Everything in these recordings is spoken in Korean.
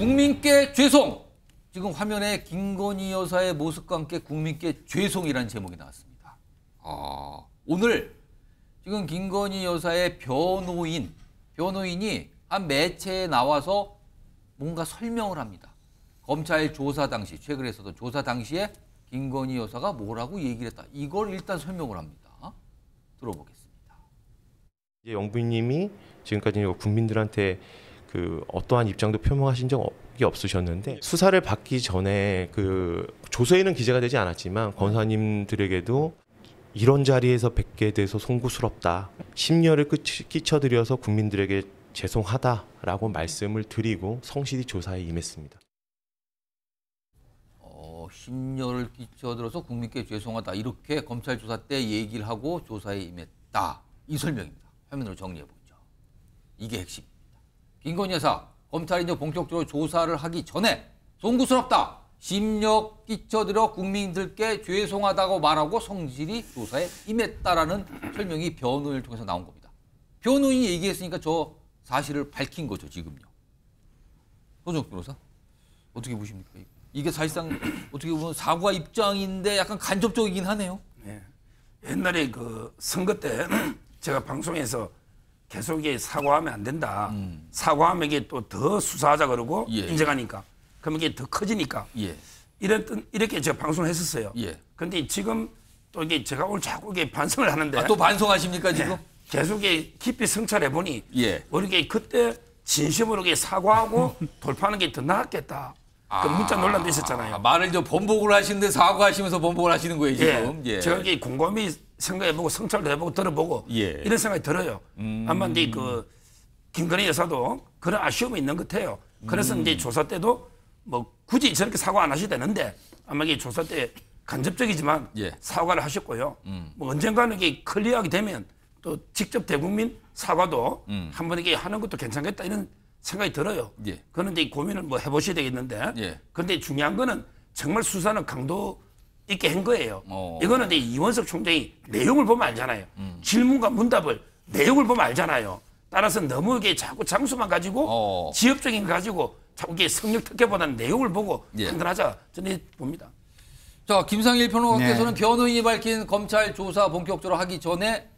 국민께 죄송. 지금 화면에 김건희 여사의 모습과 함께 국민께 죄송이라는 제목이 나왔습니다. 아, 오늘 지금 김건희 여사의 변호인, 변호인이 한 매체에 나와서 뭔가 설명을 합니다. 검찰 조사 당시, 최근에서도 조사 당시에 김건희 여사가 뭐라고 얘기를 했다. 이걸 일단 설명을 합니다. 들어보겠습니다. 이제 영부님이 지금까지 국민들한테 그 어떠한 입장도 표명하신 적이 없으셨는데 수사를 받기 전에 그 조서에는 기재가 되지 않았지만 권사님들에게도 이런 자리에서 뵙게 돼서 송구스럽다. 심려를 끼쳐드려서 국민들에게 죄송하다라고 말씀을 드리고 성실히 조사에 임했습니다. 어, 심려를 끼쳐들어서 국민께 죄송하다. 이렇게 검찰 조사 때 얘기를 하고 조사에 임했다. 이 설명입니다. 화면으로 정리해 보죠. 이게 핵심. 김건희 여사 검찰이 이제 본격적으로 조사를 하기 전에 송구스럽다. 심력 끼쳐들어 국민들께 죄송하다고 말하고 성질이 조사에 임했다라는 설명이 변호인을 통해서 나온 겁니다. 변호인이 얘기했으니까 저 사실을 밝힌 거죠, 지금요. 소정 변호사, 어떻게 보십니까? 이게 사실상 어떻게 보면 사과 입장인데 약간 간접적이긴 하네요. 네. 옛날에 그 선거 때 제가 방송에서 계속 이게 사과하면 안 된다. 음. 사과하면 이게 또 더 수사하자 그러고 예. 인정하니까. 그러면 이게 더 커지니까. 예. 이랬던 이렇게 제가 방송을 했었어요. 예. 근데 지금 또 이게 제가 오늘 자꾸 이게 반성을 하는데 아, 또 반성하십니까 예. 지금? 네. 계속 깊이 성찰해 보니 예. 어떻게 그때 진심으로 사과하고 돌파하는 게 더 나았겠다. 그 아. 문자 논란도 있었잖아요. 아, 말을 저 번복을 하시는데 사과하시면서 번복을 하시는 거예요 예. 지금. 예. 예. 제가 곰곰이 생각해보고 성찰도 해보고 들어보고 예. 이런 생각이 들어요. 음. 아마 이제 그 김건희 여사도 그런 아쉬움이 있는 것 같아요. 그래서 음. 이제 조사 때도 뭐 굳이 저렇게 사과 안 하셔도 되는데 아마 이 조사 때 간접적이지만 예. 사과를 하셨고요. 음. 뭐 언젠가는 이게 클리어하게 되면 또 직접 대국민 사과도 음. 한번 이게 하는 것도 괜찮겠다 이런 생각이 들어요. 예. 그런데 이 고민을 뭐 해보셔야 되겠는데. 예. 그런데 중요한 거는 정말 수사는 강도 있게 한 거예요. 어. 이거는 이원석 총장이 내용을 보면 알잖아요. 음. 질문과 문답을 내용을 보면 알잖아요. 따라서 너무 이게 자꾸 장수만 가지고 어. 지역적인 거 가지고 자꾸 이게 성력 특혜보다는 내용을 보고 예. 판단하자 저는 봅니다. 자 김상일 변호사께서는 네. 변호인이 밝힌 검찰 조사 본격적으로 하기 전에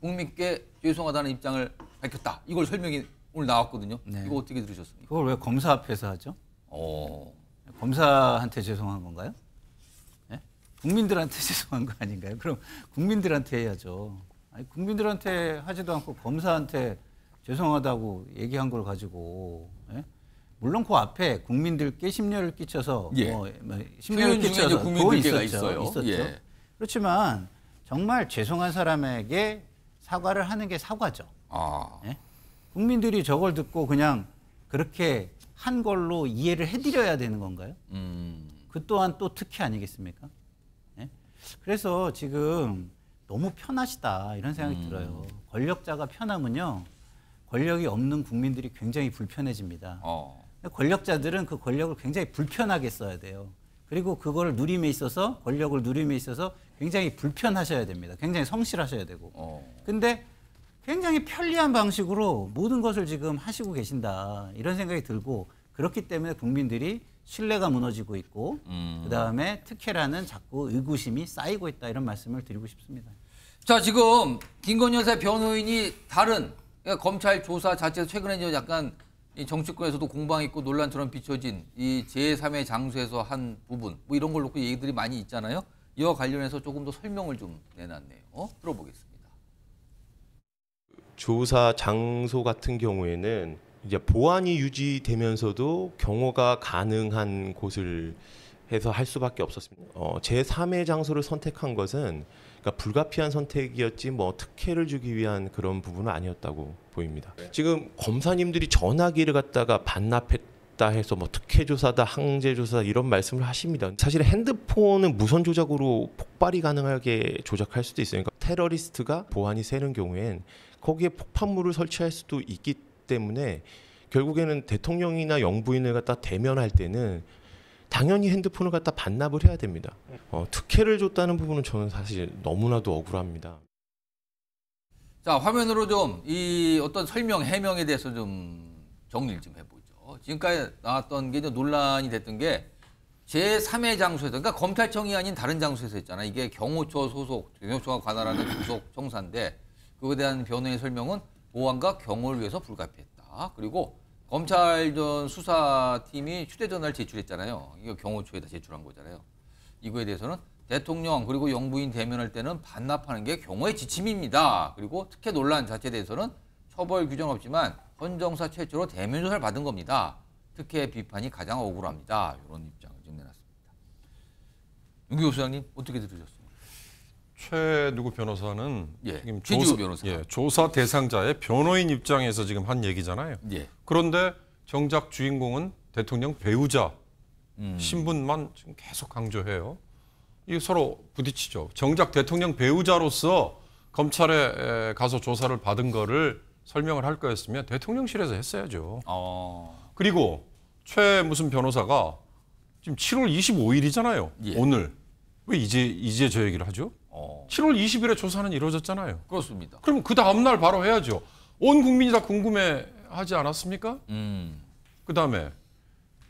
국민께 죄송하다는 입장을 밝혔다. 이걸 설명이 오늘 나왔거든요. 네. 이거 어떻게 들으셨습니까? 그걸 왜 검사 앞에서 하죠? 어. 검사한테 죄송한 건가요? 네? 국민들한테 죄송한 거 아닌가요? 그럼 국민들한테 해야죠. 아니, 국민들한테 하지도 않고 검사한테 죄송하다고 얘기한 걸 가지고 네? 물론 그 앞에 국민들께 심려를 끼쳐서 예. 뭐, 뭐 심려를 끼쳐서 국민들께가 있었죠. 있었죠. 예. 그렇지만 정말 죄송한 사람에게 사과를 하는 게 사과죠. 아. 네? 국민들이 저걸 듣고 그냥 그렇게 한 걸로 이해를 해드려야 되는 건가요? 음. 그 또한 또 특혜 아니겠습니까? 네? 그래서 지금 너무 편하시다 이런 생각이 음. 들어요. 권력자가 편하면요, 권력이 없는 국민들이 굉장히 불편해집니다. 어. 권력자들은 그 권력을 굉장히 불편하게 써야 돼요. 그리고 그걸 누림에 있어서 권력을 누림에 있어서 굉장히 불편하셔야 됩니다. 굉장히 성실하셔야 되고. 어. 근데 굉장히 편리한 방식으로 모든 것을 지금 하시고 계신다 이런 생각이 들고 그렇기 때문에 국민들이 신뢰가 무너지고 있고 음. 그다음에 특혜라는 자꾸 의구심이 쌓이고 있다 이런 말씀을 드리고 싶습니다. 자 지금 김건희 여사 변호인이 다른 그러니까 검찰 조사 자체에 최근에 이제 약간 이 정치권에서도 공방 있고 논란처럼 비춰진 이 제3의 장소에서 한 부분 뭐 이런 걸 놓고 얘기들이 많이 있잖아요. 이와 관련해서 조금 더 설명을 좀 내놨네요. 어? 들어보겠습니다. 조사 장소 같은 경우에는 이제 보안이 유지되면서도 경호가 가능한 곳을 해서 할 수밖에 없었습니다. 어, 제 3의 장소를 선택한 것은 그러니까 불가피한 선택이었지 뭐 특혜를 주기 위한 그런 부분은 아니었다고 보입니다. 네. 지금 검사님들이 전화기를 갖다가 반납했다 해서 뭐 특혜 조사다 항제 조사 이런 말씀을 하십니다. 사실 핸드폰은 무선 조작으로 폭발이 가능하게 조작할 수도 있으니까 테러리스트가 보안이 새는 경우엔 거기에 폭탄물을 설치할 수도 있기 때문에 결국에는 대통령이나 영부인을 갖다 대면할 때는 당연히 핸드폰을 갖다 반납을 해야 됩니다. 어, 특혜를 줬다는 부분은 저는 사실 너무나도 억울합니다. 자 화면으로 좀 이 어떤 설명 해명에 대해서 좀 정리를 좀 해보죠. 지금까지 나왔던 게 논란이 됐던 게 제3의 장소에서 그러니까 검찰청이 아닌 다른 장소에서 했잖아. 이게 경호처 소속 경호처가 관할하는 소속 청사인데 그거에 대한 변호의 설명은 보안과 경호를 위해서 불가피했다. 그리고 검찰 전 수사팀이 휴대전화를 제출했잖아요. 이거 경호처에다 제출한 거잖아요. 이거에 대해서는 대통령 그리고 영부인 대면할 때는 반납하는 게 경호의 지침입니다. 그리고 특혜 논란 자체에 대해서는 처벌 규정 없지만 헌정사 최초로 대면 조사를 받은 겁니다. 특혜 비판이 가장 억울합니다. 이런 입장을 좀 내놨습니다. 윤교 소장님 어떻게 들으셨어요? 최 누구 변호사는 예, 지금 조사, 변호사. 예, 조사 대상자의 변호인 입장에서 지금 한 얘기잖아요. 예. 그런데 정작 주인공은 대통령 배우자 음. 신분만 지금 계속 강조해요. 이게 서로 부딪히죠. 정작 대통령 배우자로서 검찰에 가서 조사를 받은 거를 설명을 할 거였으면 대통령실에서 했어야죠. 어. 그리고 최 무슨 변호사가 지금 7월 25일이잖아요. 예. 오늘. 왜 이제 이제 저 얘기를 하죠? 어. 7월 20일에 조사는 이루어졌잖아요. 그렇습니다. 그럼 그 다음날 바로 해야죠. 온 국민이 다 궁금해 하지 않았습니까? 음. 그 다음에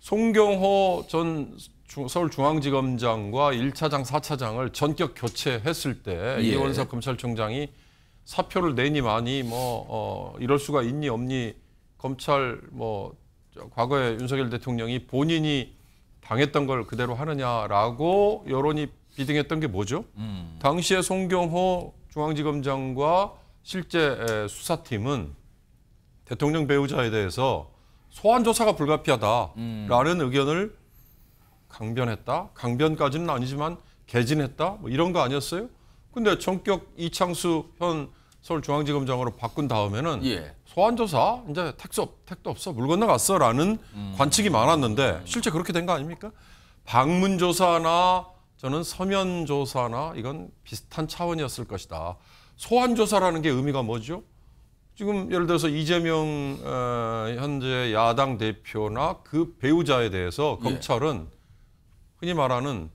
송경호 전 서울중앙지검장과 1차장, 4차장을 전격 교체했을 때 예. 이원석 검찰총장이 사표를 내니 마니 뭐 어, 이럴 수가 있니 없니 검찰 뭐 과거에 윤석열 대통령이 본인이 당했던 걸 그대로 하느냐라고 여론이 비등했던 게 뭐죠? 음. 당시에 송경호 중앙지검장과 실제 수사팀은 대통령 배우자에 대해서 소환 조사가 불가피하다라는 음. 의견을 강변했다. 강변까지는 아니지만 개진했다. 뭐 이런 거 아니었어요? 근데 전격 이창수 현 서울중앙지검장으로 바꾼 다음에는 예. 소환 조사 이제 택수 없, 택도 없어 물 건너갔어라는 음. 관측이 많았는데 실제 그렇게 된 거 아닙니까? 방문 조사나 저는 서면 조사나 이건 비슷한 차원이었을 것이다. 소환 조사라는 게 의미가 뭐죠? 지금 예를 들어서 이재명 어, 현재 야당 대표나 그 배우자에 대해서 예. 검찰은 흔히 말하는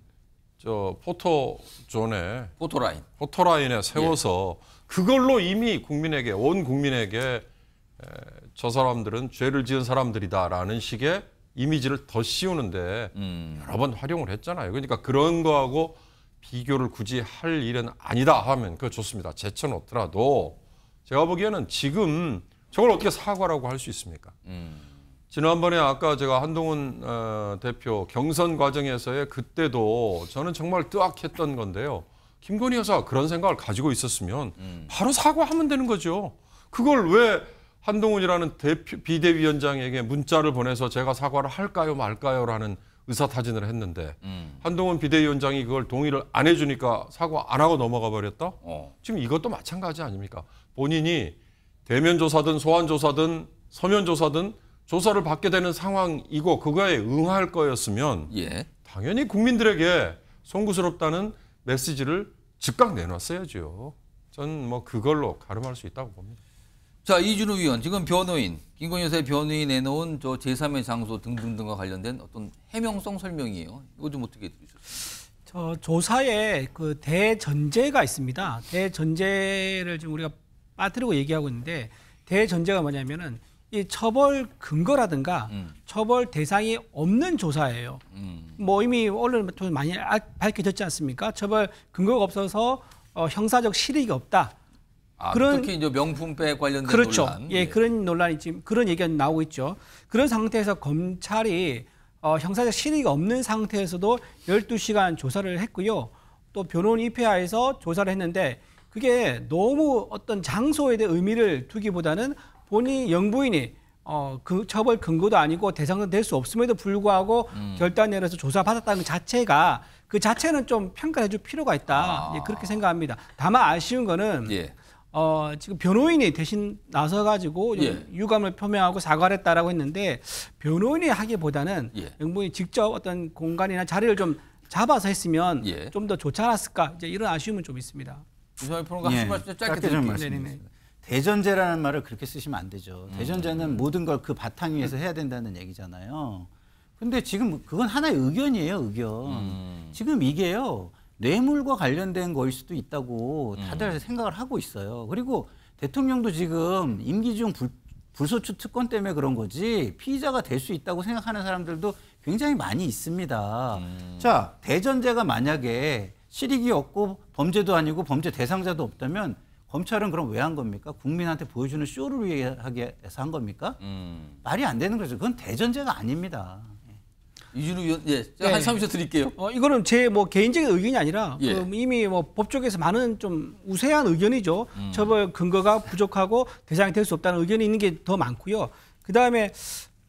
저 포토존에 포토라인 포토라인에 세워서 예. 그걸로 이미 국민에게 온 국민에게 저 사람들은 죄를 지은 사람들이다라는 식의 이미지를 더 씌우는데 음. 여러 번 활용을 했잖아요. 그러니까 그런 거하고 비교를 굳이 할 일은 아니다 하면 그거 좋습니다. 제쳐놓더라도 제가 보기에는 지금 저걸 어떻게 사과라고 할 수 있습니까? 음. 지난번에 아까 제가 한동훈 어, 대표 경선 과정에서의 그때도 저는 정말 뜨악했던 건데요. 김건희 여사가 그런 생각을 가지고 있었으면 음. 바로 사과하면 되는 거죠. 그걸 왜 한동훈이라는 대표, 비대위원장에게 문자를 보내서 제가 사과를 할까요 말까요라는 의사타진을 했는데 음. 한동훈 비대위원장이 그걸 동의를 안 해주니까 사과 안 하고 넘어가 버렸다? 어. 지금 이것도 마찬가지 아닙니까? 본인이 대면 조사든 소환 조사든 서면 조사든 조사를 받게 되는 상황이고 그거에 응할 거였으면 예. 당연히 국민들에게 송구스럽다는 메시지를 즉각 내놨어야죠. 저는 뭐 그걸로 가름할 수 있다고 봅니다. 자, 이준우 위원, 지금 변호인, 인권여사의 변호인 내놓은 저 제3의 장소 등등등과 관련된 어떤 해명성 설명이에요. 이거 좀 어떻게 들으셨어요? 조사에 그 대전제가 있습니다. 대전제를 지금 우리가 빠뜨리고 얘기하고 있는데 대전제가 뭐냐면은 이 처벌 근거라든가 음. 처벌 대상이 없는 조사예요. 음. 뭐 이미 언론 많이 아, 밝혀졌지 않습니까? 처벌 근거가 없어서 어, 형사적 실익이 없다. 아, 그런 특히 이제 명품백 관련된 그렇죠. 논란. 예, 예, 그런 논란이 지금 그런 얘기가 나오고 있죠. 그런 상태에서 검찰이 어, 형사적 실의가 없는 상태에서도 12시간 조사를 했고요. 또 변호인 입회하에서 조사를 했는데 그게 너무 어떤 장소에 대해 의미를 두기보다는 본인 영부인이 어, 그 처벌 근거도 아니고 대상은 될수 없음에도 불구하고 음. 결단 내려서 조사받았다는 것 자체가 그 자체는 좀 평가해 줄 필요가 있다. 아. 예, 그렇게 생각합니다. 다만 아쉬운 거는 예. 어, 지금 변호인이 대신 나서 가지고 예. 유감을 표명하고 사과를 했다라고 했는데 변호인이 하기보다는 예. 영부인이 직접 어떤 공간이나 자리를 좀 잡아서 했으면 예. 좀더 좋지 않았을까 이제 이런 아쉬움은 좀 있습니다. 유상희 평론가 예. 한 말씀 짧게 드릴게요. 대전제라는 말을 그렇게 쓰시면 안 되죠. 음. 대전제는 모든 걸 그 바탕 위에서 해야 된다는 얘기잖아요. 근데 지금 그건 하나의 의견이에요, 의견. 음. 지금 이게요. 뇌물과 관련된 거일 수도 있다고 음. 다들 음. 생각을 하고 있어요. 그리고 대통령도 지금 임기 중 불, 불소추 특권 때문에 그런 거지 피의자가 될 수 있다고 생각하는 사람들도 굉장히 많이 있습니다. 음. 자, 대전제가 만약에 실익이 없고 범죄도 아니고 범죄 대상자도 없다면 검찰은 그럼 왜 한 겁니까? 국민한테 보여주는 쇼를 위해 하게 해서 한 겁니까? 음. 말이 안 되는 거죠. 그건 대전제가 아닙니다. 이준우 위원, 예, 네. 한 30초 드릴게요. 어, 이거는 제 뭐 개인적인 의견이 아니라 예. 그 이미 뭐 법조계에서 많은 좀 우세한 의견이죠. 음. 처벌 근거가 부족하고 대상이 될 수 없다는 의견이 있는 게 더 많고요. 그 다음에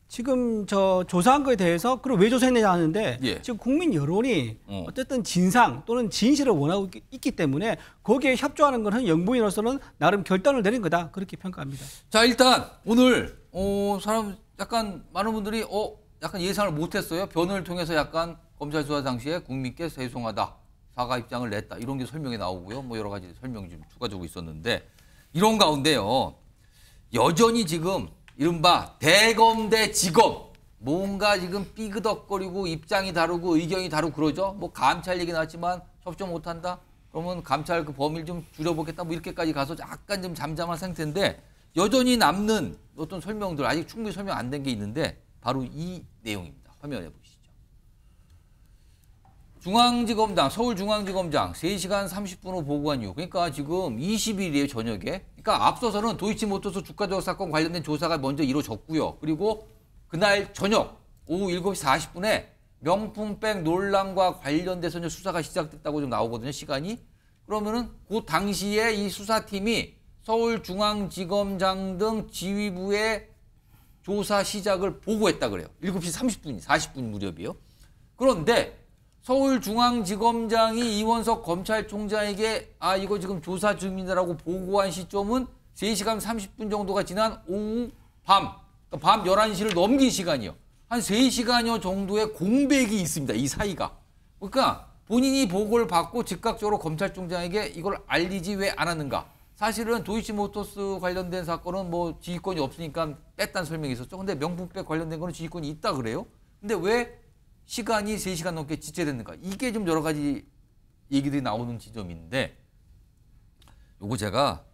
지금 저 조사한 거에 대해서 그리고 왜 조사했느냐 하는데 예. 지금 국민 여론이 어. 쨌든 진상 또는 진실을 원하고 있기, 있기 때문에 거기에 협조하는 것은 영부인으로서는 나름 결단을 내린 거다 그렇게 평가합니다. 자 일단 오늘 어, 사람 약간 많은 분들이 어 약간 예상을 못했어요. 변호를 통해서 약간 검찰 수사 당시에 국민께 죄송하다 사과 입장을 냈다 이런 게 설명이 나오고요. 뭐 여러 가지 설명이 좀 추가되고 있었는데 이런 가운데요. 여전히 지금 이른바 대검 대 직업 뭔가 지금 삐그덕거리고 입장이 다르고 의견이 다르고 그러죠. 뭐 감찰 얘기 나왔지만 협조 못한다. 그러면 감찰 그 범위를 좀 줄여보겠다. 뭐 이렇게까지 가서 약간 좀 잠잠한 상태인데 여전히 남는 어떤 설명들 아직 충분히 설명 안 된 게 있는데 바로 이 내용입니다. 화면에 보시죠. 중앙지검장, 서울중앙지검장 3시간 30분 후 보고한 이유. 그러니까 지금 20일이에요, 저녁에. 그러니까 앞서서는 도이치모터스 주가조작 사건 관련된 조사가 먼저 이루어졌고요. 그리고 그날 저녁 오후 7시 40분에 명품백 논란과 관련돼서 수사가 시작됐다고 좀 나오거든요, 시간이. 그러면은 그 당시에 이 수사팀이 서울중앙지검장 등지휘부에 조사 시작을 보고했다 그래요. 7시 30분, 이 40분 무렵이요. 그런데 서울중앙지검장이 이원석 검찰총장에게 아 이거 지금 조사 중이라고 보고한 시점은 3시간 30분 정도가 지난 오후 밤, 그러니까 밤 11시를 넘긴 시간이요. 한 3시간여 정도의 공백이 있습니다. 이 사이가. 그러니까 본인이 보고를 받고 즉각적으로 검찰총장에게 이걸 알리지 왜 않았는가. 사실은 도이치모토스 관련된 사건은 뭐 지휘권이 없으니까 뺐다는 설명이 있었죠. 근데 명품백 관련된 거는 지휘권이 있다 그래요. 근데 왜 시간이 세시간 넘게 지체됐는가? 이게 좀 여러 가지 얘기들이 나오는 지점인데 요거 제가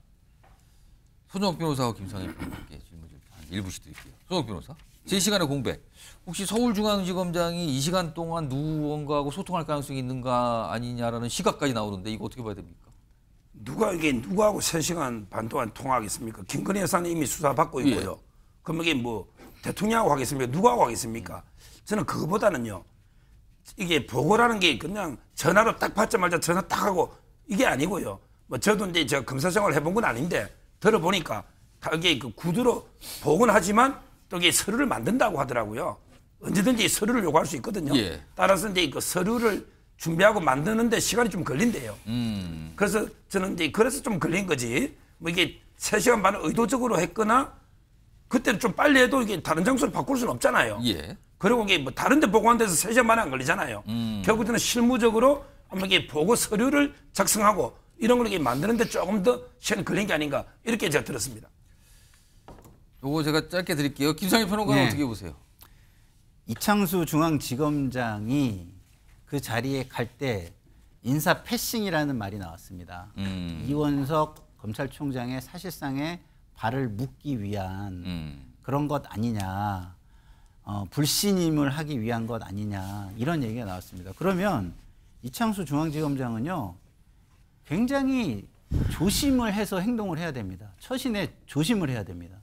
손정 변호사와 김상희 변호사께 질문 좀한 일부씩 드릴게요. 손정 변호사. 제 시간의 공백. 혹시 서울중앙지검장이 이 시간 동안 누군가하고 소통할 가능성이 있는가 아니냐라는 시각까지 나오는데 이거 어떻게 봐야 됩니까? 누가 이게 누구하고 세시간반 동안 통화하겠습니까? 김건희 여사는 이미 수사받고 있고요. 예. 그럼 이게 뭐 대통령하고 하겠습니까? 누구하고 하겠습니까? 저는 그거보다는요. 이게 보고라는 게 그냥 전화로 딱 받자마자 전화 딱 하고 이게 아니고요. 뭐 저도 이제 제 검사 생활을 해본 건 아닌데 들어보니까 이게 그 구두로 보고는 하지만 또 이게 서류를 만든다고 하더라고요. 언제든지 서류를 요구할 수 있거든요. 예. 따라서 이제 그 서류를 준비하고 만드는데 시간이 좀 걸린대요. 음. 그래서 저는 이제 그래서 좀 걸린 거지. 뭐 이게 세시간 반을 의도적으로 했거나 그때는 좀 빨리 해도 이게 다른 장소로 바꿀 수는 없잖아요. 예. 그리고 이게 뭐 다른 데 보고한 데서 세시간 반에 안 걸리잖아요. 음. 결국 저는 실무적으로 아마 이게 보고 서류를 작성하고 이런 걸 이렇게 만드는데 조금 더 시간이 걸린 게 아닌가 이렇게 제가 들었습니다. 요거 제가 짧게 드릴게요. 김상희 예. 평론가 네. 어떻게 보세요? 이창수 중앙지검장이 그 자리에 갈 때 인사 패싱이라는 말이 나왔습니다. 음. 이원석 검찰총장의 사실상의 발을 묶기 위한 음. 그런 것 아니냐. 어, 불신임을 하기 위한 것 아니냐 이런 얘기가 나왔습니다. 그러면 이창수 중앙지검장은요 굉장히 조심을 해서 행동을 해야 됩니다. 처신에 조심을 해야 됩니다.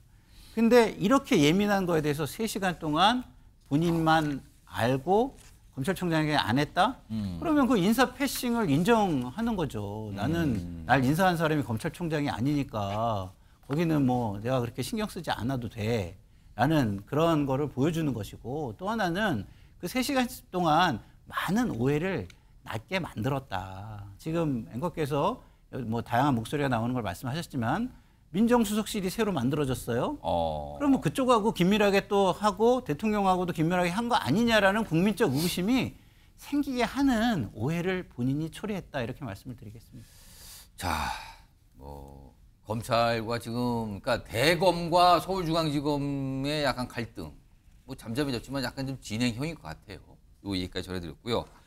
근데 이렇게 예민한 거에 대해서 세시간 동안 본인만 알고 검찰총장에게 안 했다? 음. 그러면 그 인사 패싱을 인정하는 거죠. 나는 음. 날 인사한 사람이 검찰총장이 아니니까 거기는 뭐 내가 그렇게 신경 쓰지 않아도 돼. 라는 그런 거를 보여주는 것이고 또 하나는 그 세시간 동안 많은 오해를 낫게 만들었다. 지금 앵커께서 뭐 다양한 목소리가 나오는 걸 말씀하셨지만 민정수석실이 새로 만들어졌어요. 어. 그러면 뭐 그쪽하고 긴밀하게 또 하고 대통령하고도 긴밀하게 한 거 아니냐라는 국민적 의심이 생기게 하는 오해를 본인이 초래했다 이렇게 말씀을 드리겠습니다. 자, 뭐 검찰과 지금 그러니까 대검과 서울중앙지검의 약간 갈등, 뭐 잠잠해졌지만 약간 좀 진행형인 것 같아요. 요 얘기까지 전해드렸고요.